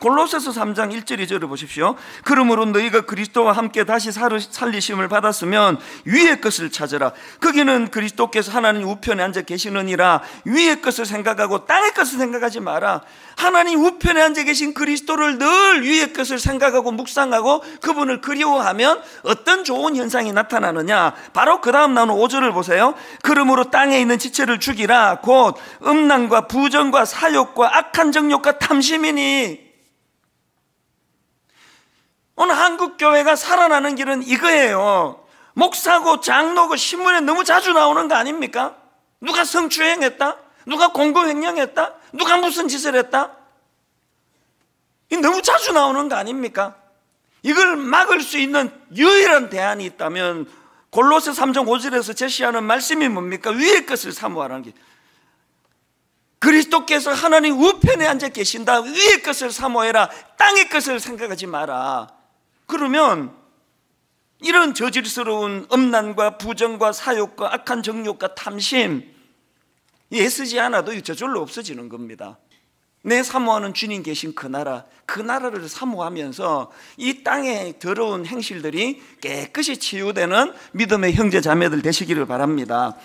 골로새서 3장 1절 2절을 보십시오. 그러므로 너희가 그리스도와 함께 다시 살리심을 받았으면 위의 것을 찾으라. 거기는 그리스도께서 하나님 우편에 앉아 계시느니라. 위의 것을 생각하고 땅의 것을 생각하지 마라. 하나님 우편에 앉아 계신 그리스도를 늘 위의 것을 생각하고 묵상하고 그분을 그리워하면 어떤 좋은 현상이 나타나느냐? 바로 그 다음 나오는 5절을 보세요. 그러므로 땅에 있는 지체를 죽이라. 곧 음란과 부정과 사욕과 악한 정욕과 탐심이니 오늘 한국 교회가 살아나는 길은 이거예요. 목사고 장로고 신문에 너무 자주 나오는 거 아닙니까? 누가 성추행했다? 누가 공공횡령했다? 누가 무슨 짓을 했다? 너무 자주 나오는 거 아닙니까? 이걸 막을 수 있는 유일한 대안이 있다면 골로새 3장 5절에서 제시하는 말씀이 뭡니까? 위의 것을 사모하라는 게 그리스도께서 하나님 우편에 앉아 계신다 위의 것을 사모해라 땅의 것을 생각하지 마라 그러면 이런 저질스러운 음란과 부정과 사욕과 악한 정욕과 탐심 애쓰지 않아도 저절로 없어지는 겁니다. 내 사모하는 주님 계신 그 나라, 그 나라를 사모하면서 이 땅의 더러운 행실들이 깨끗이 치유되는 믿음의 형제 자매들 되시기를 바랍니다.